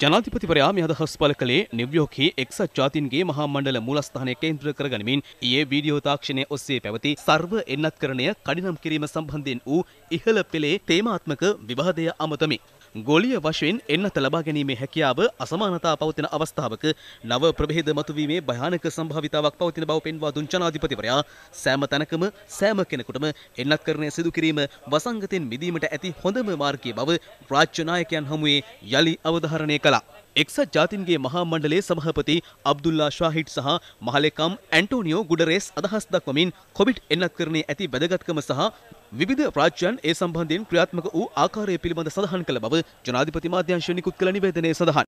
ජනාධිපතිවරයා මේ අදහස් පළ කළේ නිව්යෝර්කයේ එක්සත් ජාතීන්ගේ මහා මණ්ඩල මූලස්ථානය කේන්ද්‍ර කරගනිමින් ඊයේ වීඩියෝ තාක්ෂණය ඔස්සේ පැවති සර්ව එන්නත්කරණය කඩිනම් කිරීම සම්බන්ධයෙන් වූ ඉහළ පෙළේ තේමාත්මක විවාදය අමතමි. ගොලිය වශයෙන් එන්නත ලබා ගැනීමේ හැකියාව අසමානතා පවතින අවස්ථාවක නව ප්‍රභේද මතුවීමේ භයානක සම්භාවිතාවක් පවතින බව පෙන්වා දුන් ජනාධිපතිවරයා සෑම තැනකම සෑම කෙනෙකුටම එන්නත්කරණය සිදු කිරීම වසංගතෙන් මිදීමට ඇති හොඳම මාර්ගය බව රාජ්‍ය නායකයන් හමුවේ යලි අවධාරණය නිර්මාණය කළා. එක්සත් ජාතින්ගේ මහා මණ්ඩලයේ සභාපති අබ්දුල්ලා ශාහිඩ් සහ මහලේකම් ඇන්ටෝනියෝ ගුඩරේස් අදහස් දක්වමින් කොවිඩ් එන්නත් කරන්නේ ඇති වැදගත්කම සහ විවිධ රාජ්‍යයන් ඒ සම්බන්ධයෙන් ක්‍රියාත්මක වූ ආකාරය පිළිබඳ සඳහන් කළ බව ජනාධිපති මාධ්‍යංශය නිකුත් කළ නිවේදනයේ සඳහන්.